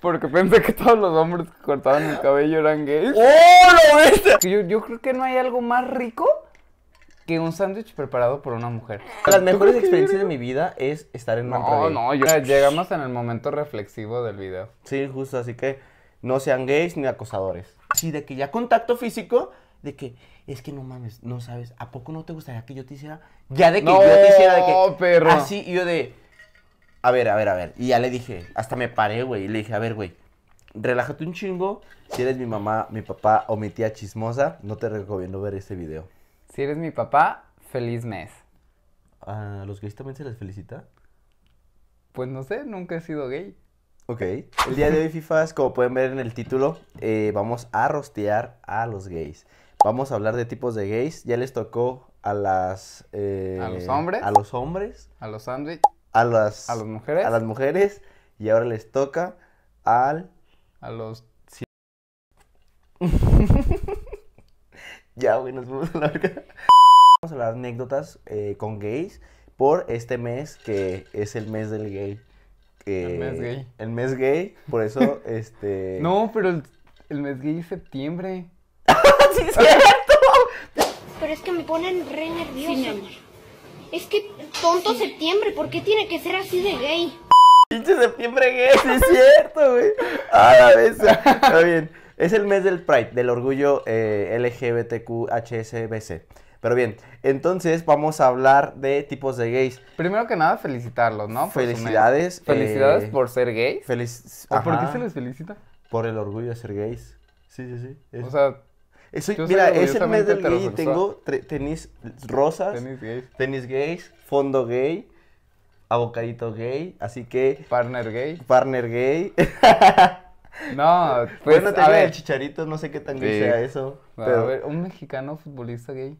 Porque pensé que todos los hombres que cortaban el cabello eran gays. ¡Oh, lo viste! Yo, yo creo que no hay algo más rico que un sándwich preparado por una mujer. Las mejores experiencias de mi vida es estar en No, no, yo... llegamos en el momento reflexivo del video. Sí, justo, así que no sean gays ni acosadores. Sí, de que ya contacto físico, de que es que no mames, no sabes, ¿a poco no te gustaría que yo te hiciera? Ya de que yo te hiciera de que... Perro. Así, yo de a ver, a ver, a ver. Y ya le dije, hasta me paré, güey. Y le dije, a ver, güey, relájate un chingo. Si eres mi mamá, mi papá o mi tía chismosa, no te recomiendo ver este video. Si eres mi papá, feliz mes. ¿A los gays también se les felicita? Pues no sé, nunca he sido gay. Ok. El día de hoy, FIFAs, como pueden ver en el título, eh, vamos a rostear a los gays. Vamos a hablar de tipos de gays. Ya les tocó a las... Eh, a los hombres. A los hombres. A los sándwiches a las, mujeres. A las mujeres y ahora les toca al... A los... ya, güey, nos vamos a la Vamos a las anécdotas eh, con gays por este mes que es el mes del gay. el mes gay. El mes gay, por eso, este... No, pero el, mes gay es septiembre. ¡Sí, es cierto! Pero es que me ponen re nervioso. es que tonto septiembre, ¿por qué tiene que ser así de gay? Pinche septiembre gay, sí es cierto, güey. A la vez. Está bien. Es el mes del Pride, del orgullo eh, LGBTQHSBC. Pero bien, entonces vamos a hablar de tipos de gays. Primero que nada, felicitarlos, ¿no? felicidades. Felicidades eh, por ser gay ¿Por qué se les felicita? Por el orgullo de ser gays. Sí, sí, sí. O sea, mira, es el mes del gay tengo tenis rosas, tenis gays. fondo gay, abocadito gay, así que... Partner gay. Partner gay. No, pues bueno, a ver, el chicharito, no sé qué tan gay sea eso. pero... A ver, un mexicano futbolista gay,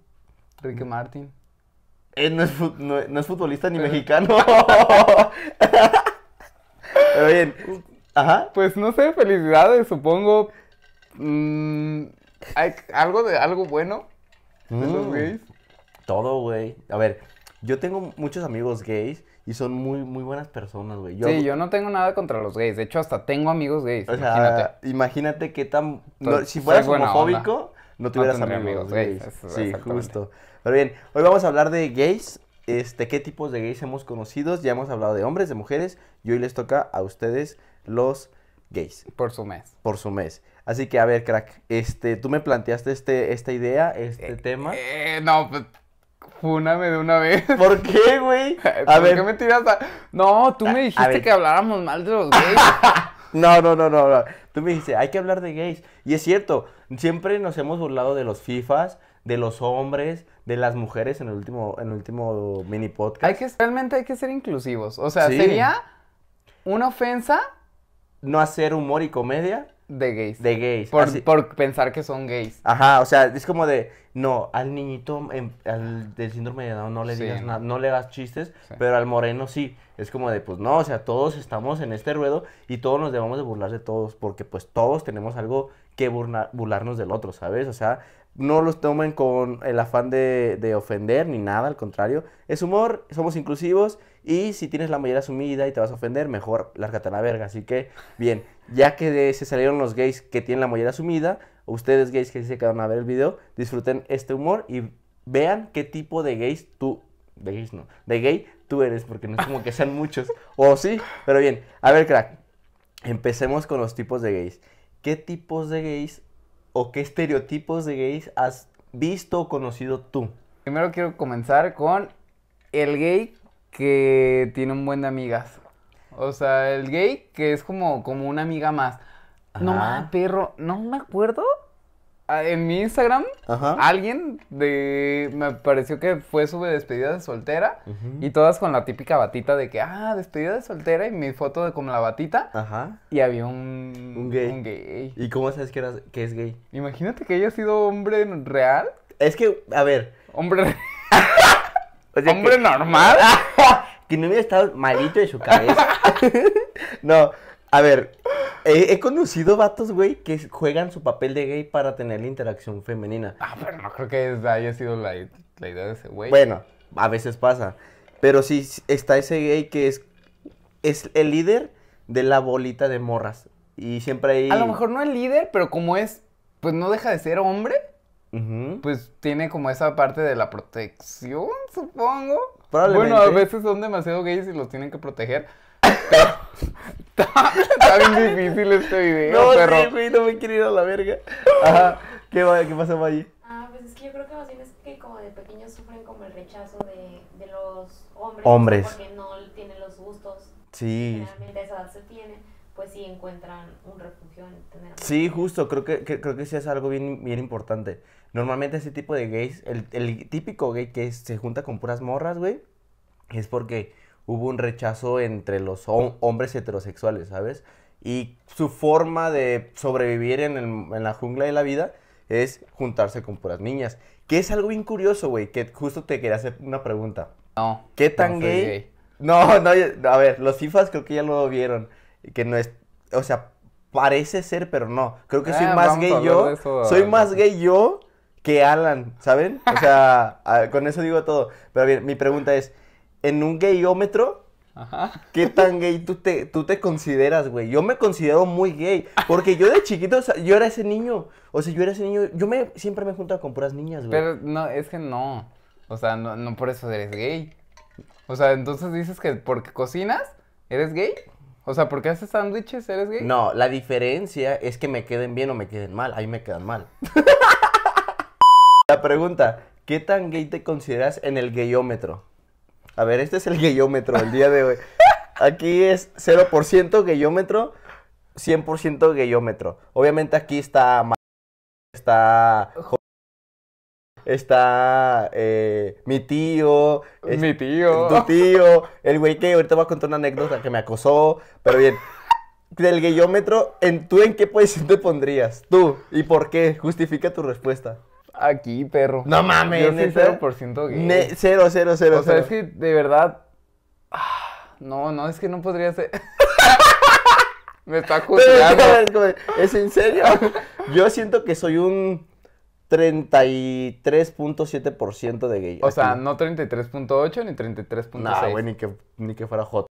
Ricky Martin. no es, futbolista ni mexicano. pero bien, ajá. Pues no sé, felicidades, supongo. Mm, algo, de, algo bueno de los mm. gays? Todo, güey. A ver, yo tengo muchos amigos gays y son muy, muy buenas personas, güey. Yo, sí, yo no tengo nada contra los gays. De hecho, hasta tengo amigos gays. imagínate. imagínate qué tan... si fueras homofóbico, no tuvieras amigos, gays. sí, justo. Pero bien, hoy vamos a hablar de gays. Este, qué tipos de gays hemos conocido. Ya hemos hablado de hombres, de mujeres. Y hoy les toca a ustedes los gays. Por su mes. Por su mes. Así que, a ver, crack, este, tú me planteaste este, esta idea, este eh, tema. Eh, no, pues, de una vez. ¿Por qué, güey? A ¿Por ver. qué me tiras a... No, tú me dijiste que habláramos mal de los gays. no, no, no, no, Tú me dijiste, hay que hablar de gays. Y es cierto, siempre nos hemos burlado de los FIFAs, de los hombres, de las mujeres en el último, en el último mini podcast. Hay que, realmente hay que ser inclusivos. O sea, sería una ofensa. No hacer humor y comedia de gays. De gays. Por, por pensar que son gays. Ajá, o sea, es como de, no, al niñito em, al, del síndrome de Down no le digas nada, no le das chistes, pero al moreno sí. Es como de, pues no, o sea, todos estamos en este ruedo y todos nos debemos de burlar de todos, porque pues todos tenemos algo que burlarnos del otro, ¿sabes? O sea, no los tomen con el afán de, de ofender ni nada, al contrario. Es humor, somos inclusivos y si tienes la mollera sumida y te vas a ofender, mejor lárgate a la verga. Así que, bien, ya que de, se salieron los gays que tienen la mollera sumida, ustedes gays que se quedaron a ver el video, disfruten este humor y vean qué tipo de gays tú, de gays no, de gay tú eres, porque no es como que sean muchos. O sí, pero bien, a ver, crack, empecemos con los tipos de gays. ¿Qué tipos de gays o qué estereotipos de gays has visto o conocido tú? Primero quiero comenzar con el gay que tiene un buen de amigas. O sea, el gay que es como, como una amiga más. No perro, no me acuerdo. Ah, en mi Instagram, alguien de. Me pareció que fue su despedida de soltera. Y todas con la típica batita de que, ah, despedida de soltera. Y mi foto de como la batita. Y había un. gay. gay. ¿Y cómo sabes que, que es gay? Imagínate que haya sido hombre real. Es que, a ver. Hombre ¿Hombre normal? que no hubiera estado malito de su cabeza. no, a ver, he, conocido vatos, güey, que juegan su papel de gay para tener la interacción femenina. Ah, pero no creo que haya sido la, idea de ese güey. Bueno, a veces pasa. Pero sí está ese gay que es, es el líder de la bolita de morras. Y siempre hay... A lo mejor no el líder, pero como es, pues no deja de ser hombre pues tiene como esa parte de la protección, supongo. Bueno, a veces son demasiado gays y los tienen que proteger. está, está, bien difícil este video, no, perro. no me quiero ir a la verga. Ajá. ¿Qué, va, qué pasaba allí? Ah, pues es que yo creo que más bien es que como de pequeños sufren como el rechazo de, de los hombres. Hombres. Porque no tienen los gustos. Sí. Generalmente a esa edad se tiene, pues sí encuentran un refugio Sí, justo, creo que, creo que sí es algo bien, bien importante. Normalmente ese tipo de gays, el, típico gay que se junta con puras morras, güey, es porque hubo un rechazo entre los hombres heterosexuales, ¿sabes? Y su forma de sobrevivir en, la jungla de la vida es juntarse con puras niñas. Que es algo bien curioso, güey, que justo te quería hacer una pregunta. No. ¿Qué tan gay? gay? No, no, a ver, los FIFAs creo que ya lo vieron. Que no es, o sea, Parece ser, pero no. Creo que soy ah, más gay yo. soy más gay yo que Alan, ¿saben? O sea, ah, con eso digo todo. Pero bien, mi pregunta es, en un gayómetro, ¿qué tan gay tú te, tú te consideras, güey? Yo me considero muy gay, porque yo de chiquito, o sea, yo era ese niño, o sea, yo era ese niño, yo me, siempre me junto con puras niñas, güey. Pero no, es que no, o sea, no, no por eso eres gay. O sea, entonces dices que porque cocinas, ¿eres gay? O sea, ¿por qué haces sándwiches? ¿Eres gay? No, la diferencia es que me queden bien o me queden mal. Ahí me quedan mal. la pregunta, ¿qué tan gay te consideras en el gayómetro? A ver, este es el gayómetro el día de hoy. Aquí es 0% gayómetro, 100% gayómetro. Obviamente aquí está... Está está eh, mi tío. mi tío. Tu tío. El güey que ahorita va a contar una anécdota que me acosó. Pero bien. Del geómetro ¿en, ¿tú en qué posición te pondrías? Tú. ¿Y por qué? Justifica tu respuesta. Aquí, perro. No mames. Yo soy 0% gay. Cero, cero, cero, cero, O sea, es que de verdad. Ah, no, no, es que no podría ser. Me está juzgando. ¿Es en serio? Yo siento que soy un 33.7% de gay. O sea, no 33.8 ni 33.6. No, güey, ni que, ni que fuera hot.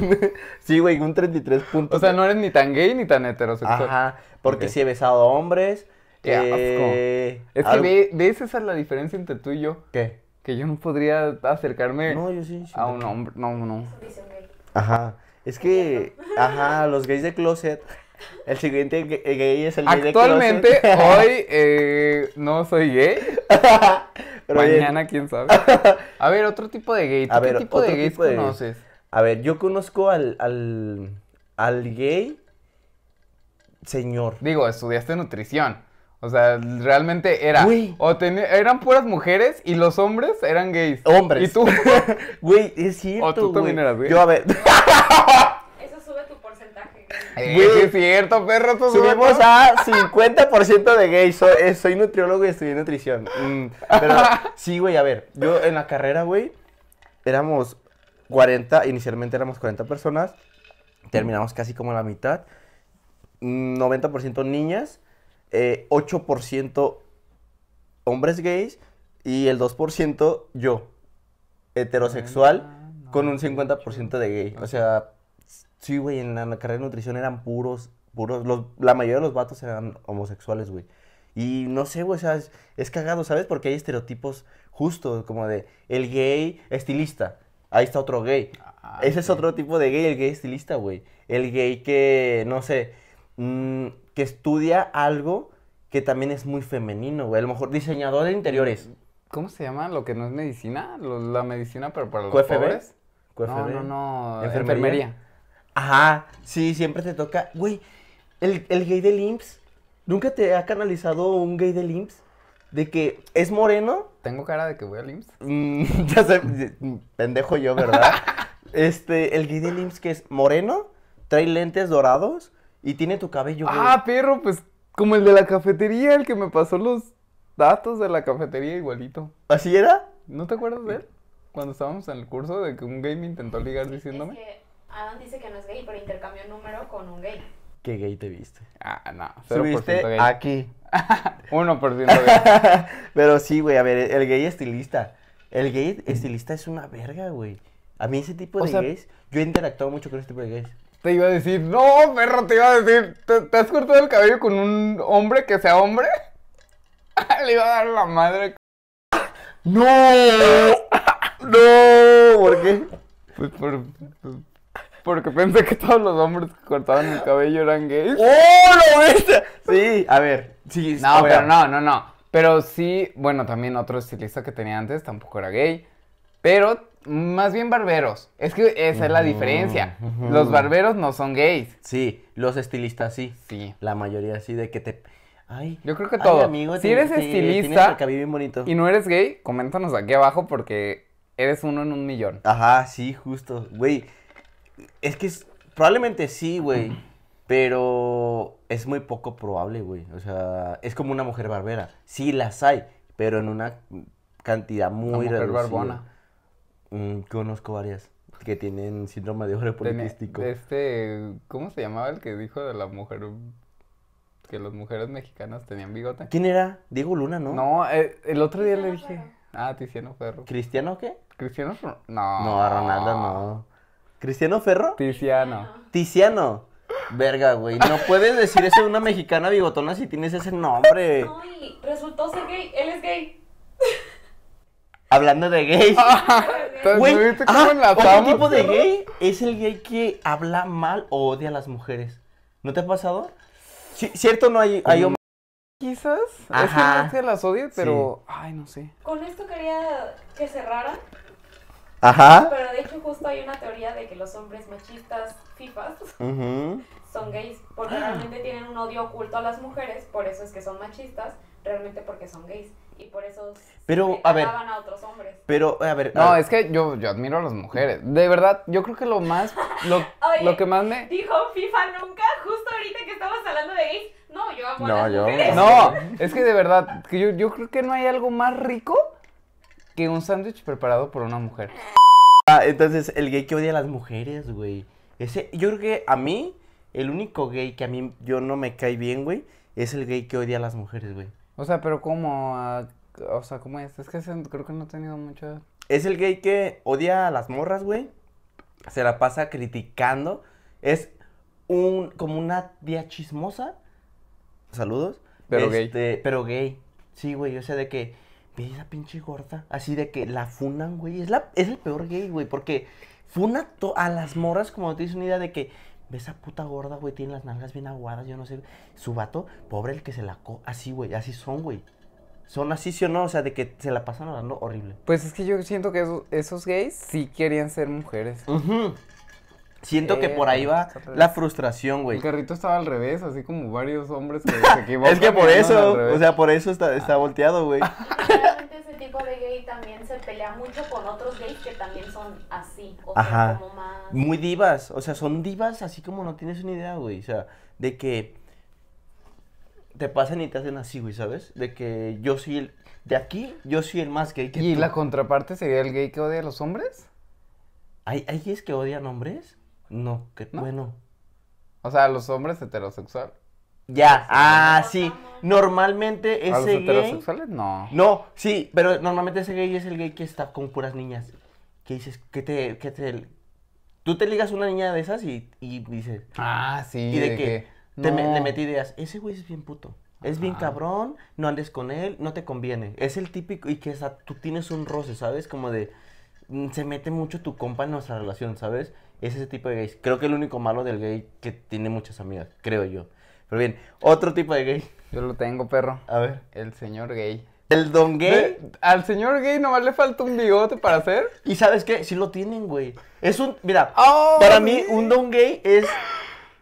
sí, güey, un 33. O sea, no eres ni tan gay ni tan heterosexual. Ajá, porque sí he besado a hombres. Eh, es que ves esa es la diferencia entre tú y yo. ¿Qué? Que yo no podría acercarme a un hombre. No, no. Ajá. Es que, ajá, los gays de closet el siguiente eh, gay es el gay Actualmente, hoy eh, no soy gay. Mañana, quién sabe. A ver, otro tipo de gay. ¿Qué tipo de gays conoces? A ver, yo conozco al, al, al gay señor. Digo, estudiaste nutrición. O sea, realmente era. O eran puras mujeres y los hombres eran gays. Hombres. Y tú. Güey, es cierto. O tú también eras gay. Yo, a ver. Güey, es cierto, perro. Tú subimos a 50% de gay. Eh, soy, nutriólogo y estudié nutrición. Mm, pero sí, güey, a ver. Yo en la carrera, güey, éramos 40, inicialmente éramos 40 personas. Terminamos casi como la mitad. 90% niñas, 8% eh, hombres gays y el 2% yo, heterosexual, ah, con un 50% de gay. O sea, Sí, güey, en la carrera de nutrición eran puros, puros, la mayoría de los vatos eran homosexuales, güey. Y no sé, güey, es, cagado, ¿sabes? Porque hay estereotipos justos, como de el gay estilista, ahí está otro gay. Ah, Ese es otro tipo de gay, el gay estilista, güey. El gay que, no sé, mm, que estudia algo que también es muy femenino, güey. A lo mejor diseñador de interiores. ¿Cómo se llama lo que no es medicina? la medicina, pero para los pobres. No, no, no. ¿Enfermería? enfermería Ajá, sí, siempre te toca. Güey, el, gay de limps ¿Nunca te ha canalizado un gay de limps De que es moreno. ¿Tengo cara de que voy a mm, limps ya sé, pendejo yo, ¿verdad? este, el gay de limps que es moreno, trae lentes dorados y tiene tu cabello. Ah, perro, pues como el de la cafetería, el que me pasó los datos de la cafetería igualito. ¿Así era? ¿No te acuerdas de él? Cuando estábamos en el curso de que un gay me intentó ligar diciéndome. Adam dice que no es gay, pero intercambió un número con un gay. ¿Qué gay te viste? Ah, no. 0 Subiste gay. aquí. 1% gay. pero sí, güey, a ver, el gay estilista. El gay estilista es una verga, güey. A mí ese tipo de gays, yo he interactuado mucho con ese tipo de gays. Te iba a decir, no, perro, te iba a decir, ¿te, has cortado el cabello con un hombre que sea hombre? Le iba a dar la madre. ¡No! ¡No! ¿Por qué? Pues por pues, porque pensé que todos los hombres que cortaban el cabello eran gays. ¡Oh, lo viste! Sí, a ver. Sí, no, pero no, no, no. Pero sí, bueno, también otro estilista que tenía antes tampoco era gay. Pero más bien barberos. Es que esa es la diferencia. Los barberos no son gays. Sí, los estilistas sí. Sí. La mayoría sí, de que te... Ay, yo creo que ay, todo. si eres estilista bien bonito. y no eres gay, coméntanos aquí abajo porque eres uno en un millón. Ajá, sí, justo. Güey, es que es, probablemente sí, güey. Pero es muy poco probable, güey. O sea, es como una mujer barbera. Sí, las hay, pero en una cantidad muy mujer barbona. Mm, conozco varias que tienen síndrome de ovario poliquístico. Este, ¿cómo se llamaba el que dijo de la mujer que las mujeres mexicanas tenían bigote? ¿Quién era? Diego Luna, ¿no? No, eh, el otro día le dije. Ah, Tiziano Ferro. ¿Cristiano qué? Cristiano No. No, a Ronaldo no. ¿Cristiano Ferro? Tiziano. Tiziano. Verga, güey. No puedes decir eso de una mexicana bigotona si tienes ese nombre. resultó ser gay. Él es gay. Hablando de gay. ¿Qué ah, tipo de gay es el gay que habla mal o odia a las mujeres. ¿No te ha pasado? Sí, cierto, no hay, hay hombres. Quizás. Ajá. Es que no las odie, pero. Ay, no sé. Con esto quería que cerrara. Ajá. Pero de hecho justo hay una teoría de que los hombres machistas fifas son gays, porque ah. realmente tienen un odio oculto a las mujeres, por eso es que son machistas, realmente porque son gays. Y por eso pero, a, ver, a otros hombres. Pero, a ver. No, es que yo, yo admiro a las mujeres. De verdad, yo creo que lo más. Lo, que más me. Dijo FIFA nunca, justo ahorita que estamos hablando de gays. No, yo amo a las yo... No, es que de verdad, que yo, yo creo que no hay algo más rico que un sándwich preparado por una mujer. Ah, entonces, el gay que odia a las mujeres, güey. Ese, yo creo que a mí, el único gay que a mí yo no me cae bien, güey, es el gay que odia a las mujeres, güey. O sea, pero ¿cómo? Ah, o sea, ¿cómo es? Es que creo que no he tenido mucho... Es el gay que odia a las morras, güey. Se la pasa criticando. Es un como una tía chismosa. Saludos. Pero gay. Este, pero gay. Sí, güey. O sea, de que Ve esa pinche gorda. Así de que la funan, güey. Es, es el peor gay, güey. Porque funa a las morras como te dice una idea de que. Ve esa puta gorda, güey. Tiene las nalgas bien aguadas, yo no sé. Su vato, pobre el que se la co. Así, güey. Así son, güey. Son así, sí o no. O sea, de que se la pasan hablando horrible. Pues es que yo siento que esos, gays sí querían ser mujeres. Siento que por ahí eh, va la frustración, güey. El carrito estaba al revés, así como varios hombres que se equivocan. es que por eso, o sea, por eso está, ah. volteado, güey. Realmente ese tipo de gay también se pelea mucho con otros gays que también son así, o sea, como más... Muy divas, o sea, son divas así como no tienes una idea, güey, o sea, de que te pasan y te hacen así, güey, ¿sabes? De que yo soy el... De aquí, yo soy el más gay que ¿Y la contraparte sería el gay que odia a los hombres? ¿Hay, hay gays que odian hombres? No, qué bueno. O sea, los hombres heterosexuales. Ya, ah, sí. Normalmente ese los gay... No. No, sí, pero normalmente ese gay es el gay que está con puras niñas. Que dices, que te, te... Tú te ligas una niña de esas y, y dices... Ah, sí. Y de, que, Te metí ideas. Ese güey es bien puto. Es bien cabrón, no andes con él, no te conviene. Es el típico, y que esa tú tienes un roce, ¿sabes? Como de, mm, se mete mucho tu compa en nuestra relación, ¿sabes? es ese tipo de gays. Creo que el único malo del gay que tiene muchas amigas, creo yo. Pero bien, otro tipo de gay. Yo lo tengo, perro. A ver. El señor gay. ¿El don gay? al señor gay nomás le falta un bigote para hacer. ¿Y sabes qué? Sí lo tienen, güey. Es un. Mira, oh, para mí, un don gay es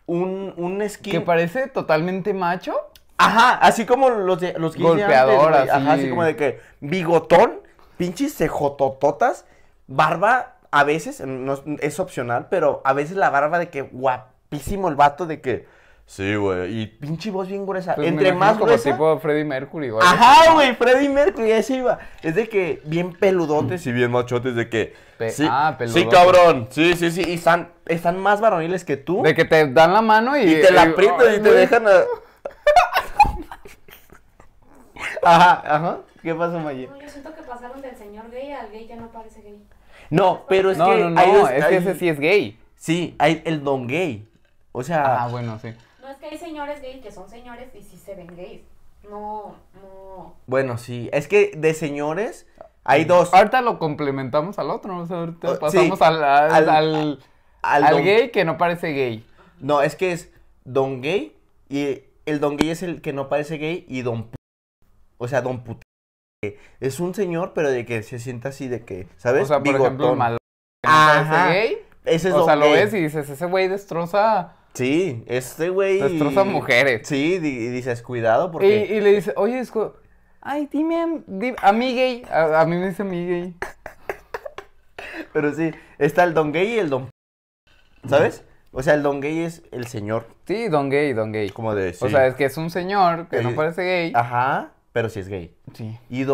un, un skin. ¿Que parece totalmente macho? Ajá, así como los, los gays. Ajá, así como de que bigotón, pinches cejotototas, barba a veces, no, es opcional, pero a veces la barba de que guapísimo el vato de que. Sí, güey. Y pinche voz bien gruesa. Pues Entre más como gruesa. tipo Freddie Mercury, güey. Ajá, güey. Freddie Mercury, así iba. Es de que bien peludotes y bien machotes de que. sí, ah, Sí, cabrón. Sí, sí, sí. Y están, están más varoniles que tú. De que te dan la mano y. Y te la aprietan y, te dejan a. ajá, ajá. ¿Qué pasó, Mayer? yo siento que pasaron del señor gay al gay ya no parece gay. No, pero es que. es que ese sí es gay. Sí, hay el don gay. O sea. Ah, bueno, sí. No es que hay señores gay que son señores y sí se ven gays. No, no. Bueno, sí. Es que de señores hay dos. Ahorita lo complementamos al otro. ahorita oh, pasamos al, al, al, gay que no parece gay. No, es que es don gay y el don gay es el que no parece gay y don. P... O sea, don put es un señor, pero de que se sienta así de que, ¿sabes? O sea, por Bigotón. ejemplo, malo. Gay, ese es o sea, lo ves y dices, ese güey destroza... Sí, este güey... Destroza mujeres. Sí, y dices, cuidado porque... Y, y le dice, oye, es Ay, dime, a mí gay. A, mí me dice mi gay. pero sí, está el don gay y el don... ¿Sabes? O sea, el don gay es el señor. Sí, don gay, don gay. Como de... O sea, es que es un señor que no eh, parece gay. Ajá pero si es gay. Sí. Y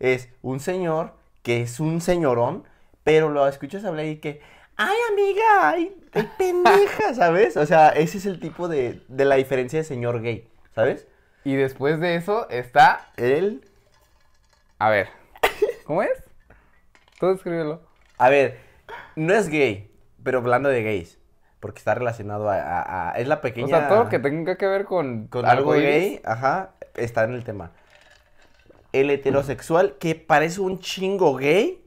es un señor que es un señorón, pero lo escuchas hablar y que, ay amiga, ay, pendeja, ¿sabes? O sea, ese es el tipo de, de la diferencia de señor gay, ¿sabes? Y después de eso está... El... A ver, ¿cómo es? Tú escríbelo. A ver, no es gay, pero hablando de gays porque está relacionado a, es la pequeña o sea todo que tenga que ver con algo gay ajá está en el tema. El heterosexual que parece un chingo gay.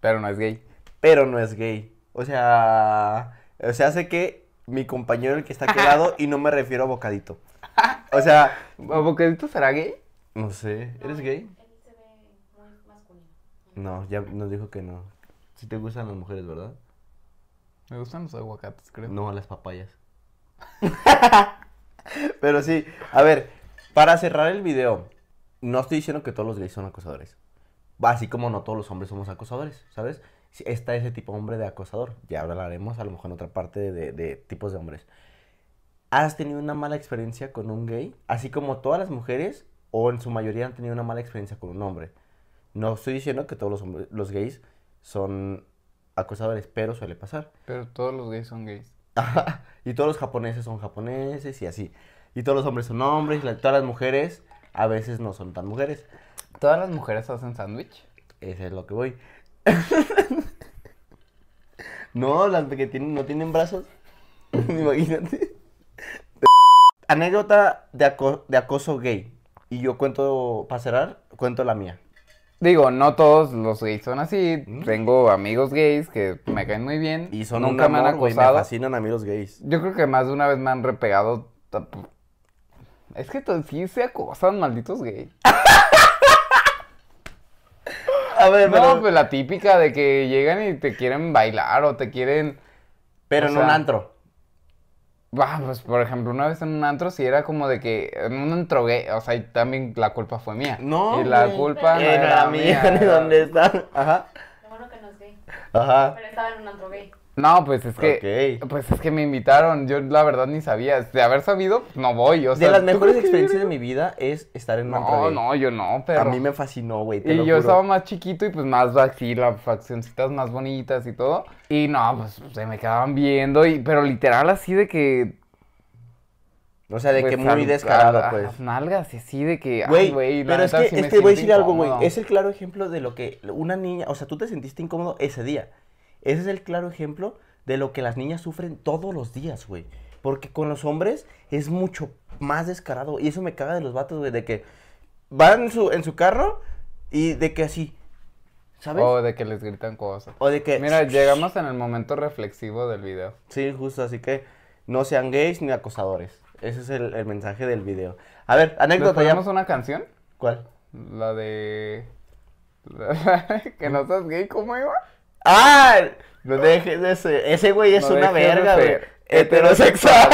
Pero no es gay. Pero no es gay. O sea, o sea, hace que mi compañero el que está quedado y no me refiero a bocadito. O sea, ¿A bocadito será gay? No sé, ¿eres gay? No, ya nos dijo que no. Si te gustan las mujeres, ¿verdad? Me gustan los aguacates, creo. No, las papayas. Pero sí, a ver, para cerrar el video, no estoy diciendo que todos los gays son acosadores. Así como no todos los hombres somos acosadores, ¿sabes? Está ese tipo de hombre de acosador. Ya hablaremos a lo mejor en otra parte de, tipos de hombres. ¿Has tenido una mala experiencia con un gay? Así como todas las mujeres, o en su mayoría han tenido una mala experiencia con un hombre. No estoy diciendo que todos los, los gays son acosadores, pero suele pasar. Pero todos los gays son gays. y todos los japoneses son japoneses y así y todos los hombres son hombres y todas las mujeres a veces no son tan mujeres. ¿Todas las mujeres hacen sándwich? Ese es lo que voy. no, las que tienen, no tienen brazos. Imagínate. Anécdota de, acoso gay. Y yo cuento, para cerrar, cuento la mía. Digo, no todos los gays son así. Mm. Tengo amigos gays que me caen muy bien. Y son Nunca un me amor, me fascinan a mí gays. Yo creo que más de una vez me han repegado es que sí se acosan, malditos gay. A ver, no, pero... Pues la típica de que llegan y te quieren bailar o te quieren. Pero en un antro. Bah, pues por ejemplo, una vez en un antro sí era como de que en un antro gay, o sea, y también la culpa fue mía. No. Y la culpa no era, mía. ni ¿Dónde están? Ajá. Lo bueno que no es gay. Ajá. Pero estaba en un antro gay. No, pues es que pues es que me invitaron, yo la verdad ni sabía, de haber sabido no voy, o sea, de las mejores experiencias de mi vida es estar en Monterrey. No, no, yo no, pero a mí me fascinó, güey, Y yo estaba más chiquito y pues más así las faccioncitas más bonitas y todo, y no, pues se me quedaban viendo y pero literal así de que o sea, de pues, que muy descarado, pues. las nalgas, así de que. Güey, güey pero es que, es que voy a decir algo, güey. Es el claro ejemplo de lo que una niña. O sea, tú te sentiste incómodo ese día. Ese es el claro ejemplo de lo que las niñas sufren todos los días, güey. Porque con los hombres es mucho más descarado. Y eso me caga de los vatos, güey, de que van en su, carro y de que así, ¿Sabes? O de que les gritan cosas. O de que... Mira, llegamos en el momento reflexivo del video. Sí, justo, así que no sean gays ni acosadores. Ese es el, mensaje del video. A ver, anécdota. ¿Tenemos una canción? ¿Cuál? La de... que no seas gay, ¿cómo iba? ¡Ah! No dejes ese, Ese güey es una verga, güey. Heterosexual.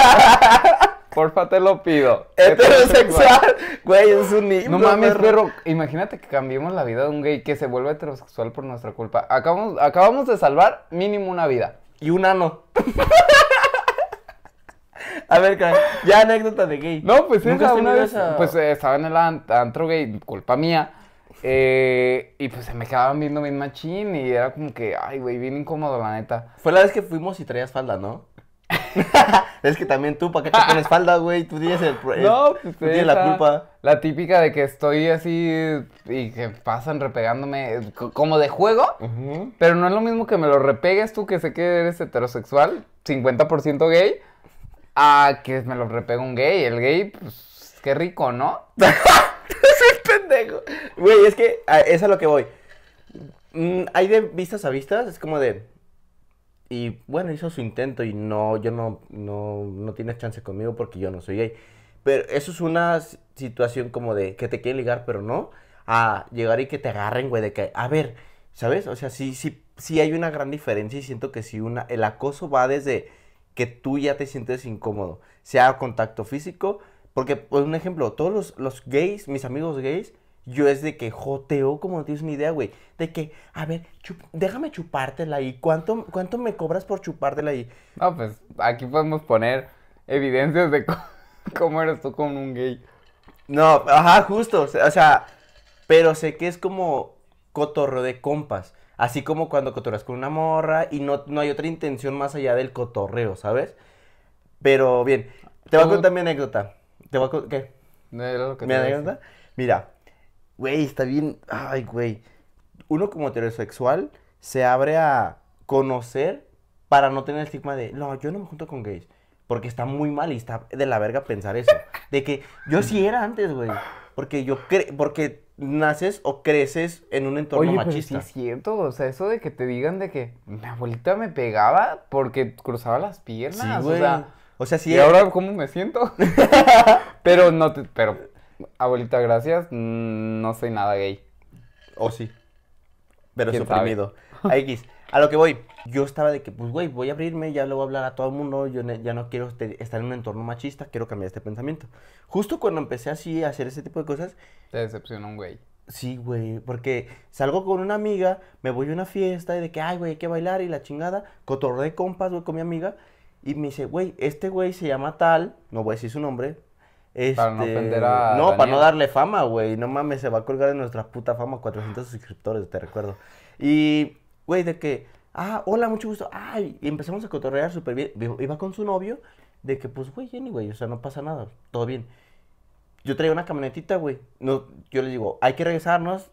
Porfa, te lo pido. Heterosexual. Güey, es un niño. No mames, perro. Imagínate que cambiemos la vida de un gay que se vuelve heterosexual por nuestra culpa. Acabamos, acabamos de salvar mínimo una vida. Y una no A ver, ya anécdota de gay. No, pues esa, una esa... Pues eh, estaba en el antro gay, culpa mía. Eh, y pues se me quedaban viendo mi machín y era como que, ay, güey, bien incómodo, la neta. Fue la vez que fuimos y traías falda, ¿no? es que también tú, ¿para qué te falda, güey? Tú tienes el, pues, la culpa. La típica de que estoy así y que pasan repegándome como de juego, pero no es lo mismo que me lo repegues tú que sé que eres heterosexual, 50% gay, a que me lo repegue un gay. El gay, pues, qué rico, ¿no? pendejo. Güey, es que es a lo que voy. Mm, hay de vistas a vistas, es como de. Y bueno, hizo su intento y no, yo no, no, no tienes chance conmigo porque yo no soy ahí Pero eso es una situación como de que te quieren ligar, pero no. A llegar y que te agarren, güey, de que, a ver, ¿sabes? O sea, sí, sí, sí hay una gran diferencia y siento que si una, el acoso va desde que tú ya te sientes incómodo, sea contacto físico porque, por pues, un ejemplo, todos los, gays, mis amigos gays, yo es de que joteo como no tienes ni idea, güey. De que, a ver, déjame chupártela y ¿Cuánto, ¿Cuánto me cobras por chupártela ahí? No, pues aquí podemos poner evidencias de cómo eres tú con un gay. No, ajá, justo. O sea, pero sé que es como cotorro de compas. Así como cuando cotorreas con una morra y no, no hay otra intención más allá del cotorreo, ¿sabes? Pero bien, te voy a contar mi anécdota. ¿Te voy ¿Qué? No era lo que ¿Me Mira, güey, está bien... Ay, güey. Uno como heterosexual se abre a conocer para no tener el estigma de, no, yo no me junto con gays. Porque está muy mal y está de la verga pensar eso. De que yo sí era antes, güey. Porque yo cre... porque naces o creces en un entorno machista. sí es cierto, o sea, eso de que te digan de que mi abuelita me pegaba porque cruzaba las piernas, o sea, o sea, si... ¿Y ahora cómo me siento? pero no te... Pero, abuelita, gracias, mm, no soy nada gay. O sí. Pero suprimido. A X, a lo que voy. Yo estaba de que, pues, güey, voy a abrirme, ya le voy a hablar a todo el mundo, yo ya no quiero este, estar en un entorno machista, quiero cambiar este pensamiento. Justo cuando empecé así a hacer ese tipo de cosas... Te decepcionó un güey. Sí, güey, porque salgo con una amiga, me voy a una fiesta y de que, ay, güey, hay que bailar y la chingada, cotorré compas, güey, con mi amiga y me dice, güey, este güey se llama tal, no voy a decir su nombre. Este, para no para no darle fama, güey. No mames, se va a colgar de nuestra puta fama 400 suscriptores, te recuerdo. Y, güey, de que. Ah, hola, mucho gusto. Ay, y empezamos a cotorrear súper bien. Iba con su novio, de que, pues, güey, Jenny, güey, o sea, no pasa nada, todo bien. Yo traía una camionetita, güey. No, yo le digo, hay que regresarnos.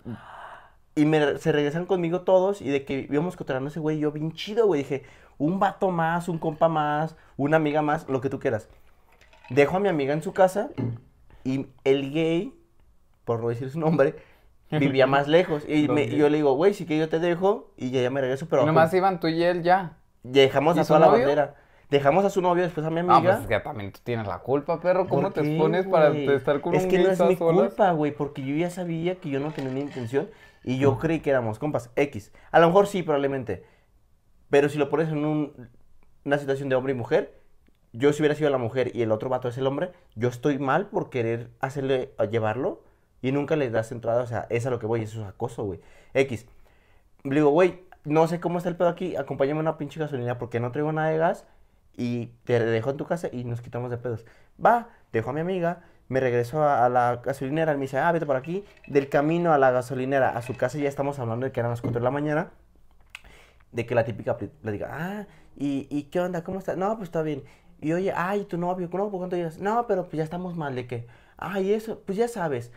Y se regresan conmigo todos y de que íbamos cotorreando ese güey. Yo, bien chido, güey. Dije, un vato más, un compa más, una amiga más, lo que tú quieras. Dejo a mi amiga en su casa y el gay, por no decir su nombre, vivía más lejos. Y yo le digo, güey, sí que yo te dejo y ya, me regreso, pero... Nomás iban tú y él ya. Dejamos a toda la bandera. Dejamos a su novio, después a mi pues amiga. Ah, pues que también tú tienes la culpa, perro. ¿Cómo te expones para estar con es Es que no es mi culpa, güey, porque yo ya sabía que yo no tenía ni intención y yo creí que éramos compas. X. A lo mejor sí, probablemente. Pero si lo pones en una situación de hombre y mujer, yo si hubiera sido la mujer y el otro vato es el hombre, yo estoy mal por querer hacerle, llevarlo y nunca le das entrada. O sea, es a lo que voy, eso es acoso, güey. X. Le digo, güey, no sé cómo está el pedo aquí, acompáñame a una pinche gasolina porque no traigo nada de gas y te dejo en tu casa y nos quitamos de pedos. Va, dejo a mi amiga, me regreso a, la gasolinera, me dice, ah, vete por aquí. Del camino a la gasolinera a su casa ya estamos hablando de que eran las 4 de la mañana de que la típica plática, ah, ¿y, ¿y qué onda? ¿Cómo está No, pues está bien. Y oye, ay, tu novio, ¿cómo? ¿por cuánto llevas? No, pero pues ya estamos mal, de que, ay, eso, pues ya sabes.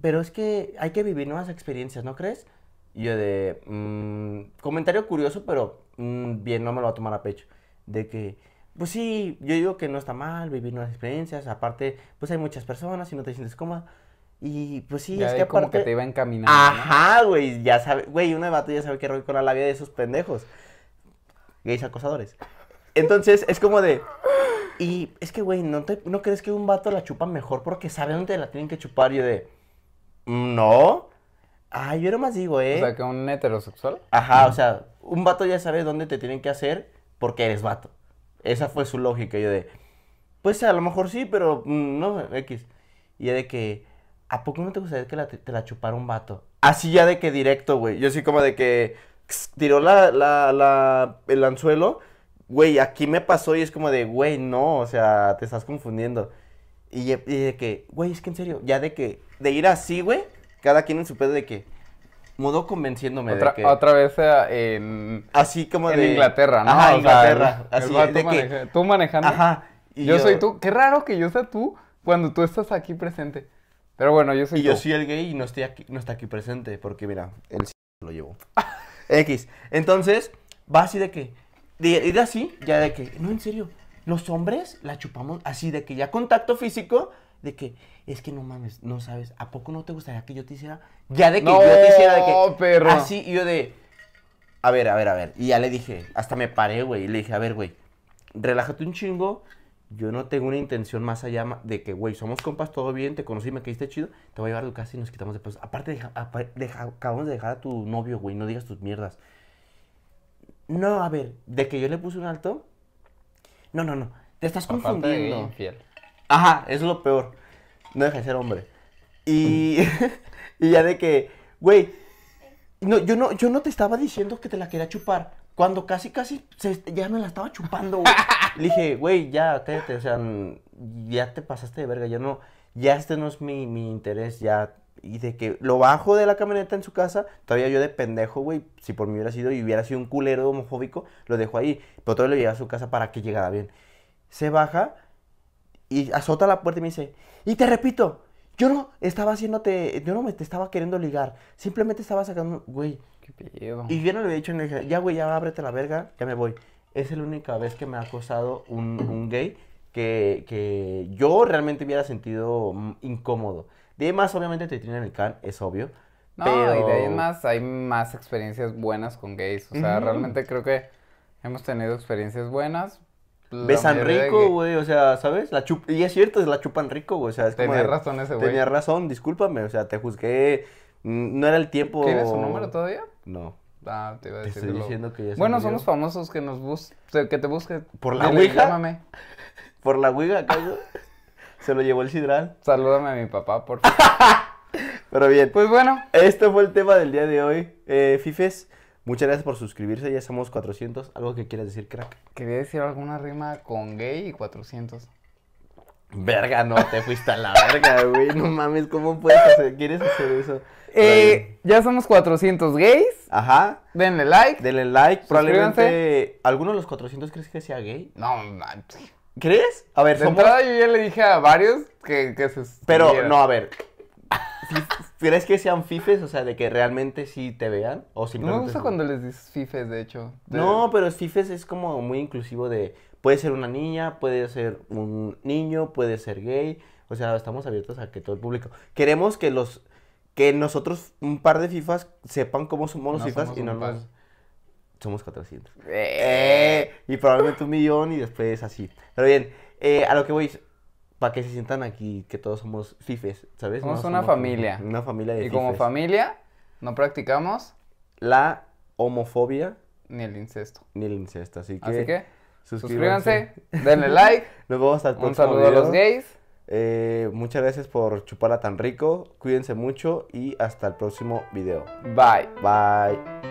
Pero es que hay que vivir nuevas experiencias, ¿no crees? Y yo de, mmm, comentario curioso, pero mm, bien, no me lo va a tomar a pecho. De que, pues sí, yo digo que no está mal vivir nuevas experiencias, aparte, pues hay muchas personas y no te sientes coma y pues sí, es que como que te iba encaminando. Ajá, güey, ya sabe, güey, uno de vato ya sabe que rollo con la labia de esos pendejos. Gays acosadores. Entonces, es como de y es que güey, ¿no no crees que un vato la chupa mejor porque sabe dónde la tienen que chupar? Yo de mm, no. Ah, yo era más digo, ¿eh? O sea, que un heterosexual. Ajá, o sea, un vato ya sabe dónde te tienen que hacer porque eres vato. Esa fue su lógica. Yo de, pues a lo mejor sí, pero mm, no, X. Y de que, ¿a poco no te gustaría que te, la chupara un vato? Así ya de que directo, güey. Yo sí como de que tiró la, la, el anzuelo, güey, aquí me pasó y es como de, güey, no, o sea, te estás confundiendo. Y, de que, güey, es que en serio, ya de que, de ir así, güey, cada quien en su pedo de que, modo convenciéndome otra, de que... Otra vez en... Así como en de... Inglaterra, ¿no? Ajá, Inglaterra. así de que... tú manejando. Ajá. Y yo, yo, soy tú. Qué raro que yo sea tú cuando tú estás aquí presente. Pero bueno, yo soy Y yo soy el gay y no, estoy aquí, no está aquí presente, porque mira, él sí lo llevó. X. Entonces, va así de que, de, de así, ya de que, no, en serio, los hombres la chupamos así de que ya contacto físico, de que es que no mames, no sabes, ¿a poco no te gustaría que yo te hiciera? Ya de que yo te hiciera de que perro. así yo de a ver, a ver, a ver. Y ya le dije, hasta me paré, güey, y le dije, a ver, güey, relájate un chingo, yo no tengo una intención más allá de que, güey, somos compas, todo bien, te conocí, me caíste chido, te voy a llevar a tu casa y nos quitamos de pesos. Aparte, acabamos de dejar a tu novio, güey, no digas tus mierdas. No, a ver, de que yo le puse un alto. No, no, no, te estás confundiendo. Ajá, es lo peor. No deja de ser hombre. Y, y ya de que, güey, no, yo, no, yo no te estaba diciendo que te la quería chupar. Cuando casi, casi, ya me la estaba chupando, güey. Le dije, güey, ya, cállate, o sea, ya te pasaste de verga, ya no, ya este no es mi, interés, ya. Y de que lo bajo de la camioneta en su casa, todavía yo de pendejo, güey, si por mí hubiera sido y hubiera sido un culero homofóbico, lo dejo ahí, pero todavía lo llevé a su casa para que llegara bien. Se baja y azota la puerta y me dice, y te repito, yo no estaba haciéndote, yo no me te estaba queriendo ligar, simplemente estaba sacando, güey, y yo no le había dicho, ya, güey, ya ábrete la verga, ya me voy. Es la única vez que me ha acosado un, gay que, yo realmente hubiera sentido incómodo. De más, obviamente, te tienen el can, es obvio. No, y de ahí más, hay más experiencias buenas con gays. O sea, realmente creo que hemos tenido experiencias buenas, besan rico, güey, o sea, ¿sabes? La chup y es cierto, es la chupan rico, güey, o sea, Tenía razón ese güey. Tenía razón, discúlpame, o sea, te juzgué, no era el tiempo. ¿Tienes su número todavía? No. Ah, te iba a decir. estoy diciendo que ya Bueno, somos famosos que nos bus que te busque. ¿Por la huiga. ¿Por la Ouija se lo llevó el sidral. Salúdame a mi papá, por favor. Pero bien. Pues bueno. Este fue el tema del día de hoy. Eh, Fifes, muchas gracias por suscribirse. Ya somos 400. ¿Algo que quieras decir, crack? Quería decir alguna rima con gay y 400. Verga, no, te fuiste a la verga, güey. No mames, ¿cómo puedes hacer? ¿Quieres hacer eso? Eh, ya somos 400 gays Ajá. Denle like. Denle like. Probablemente. ¿Alguno de los 400 crees que sea gay? No, no. ¿Crees? A ver, de entrada yo ya le dije a varios que, que es... Pero, no, a ver. ¿Crees que sean fifes? O sea, de que realmente sí te vean. O simplemente no me gusta cuando les dices fifes, de hecho. No, pero fifes es como muy inclusivo de. Puede ser una niña, puede ser un niño, puede ser gay. O sea, estamos abiertos a que todo el público. Queremos que los que nosotros, un par de FIFAs, sepan cómo somos los FIFAs y no Somos 400. Eh. eh, y probablemente un millón y después así. Pero bien, eh, a lo que voy para que se sientan aquí que todos somos fifes, ¿sabes? Somos una familia. Una, familia de Y como familia, no practicamos la homofobia. Ni el incesto. Ni el incesto, así que... suscríbanse, denle like. Nos vemos hasta el Un saludo a los gays. Eh, muchas gracias por chuparla tan rico. Cuídense mucho y hasta el próximo video. Bye. Bye.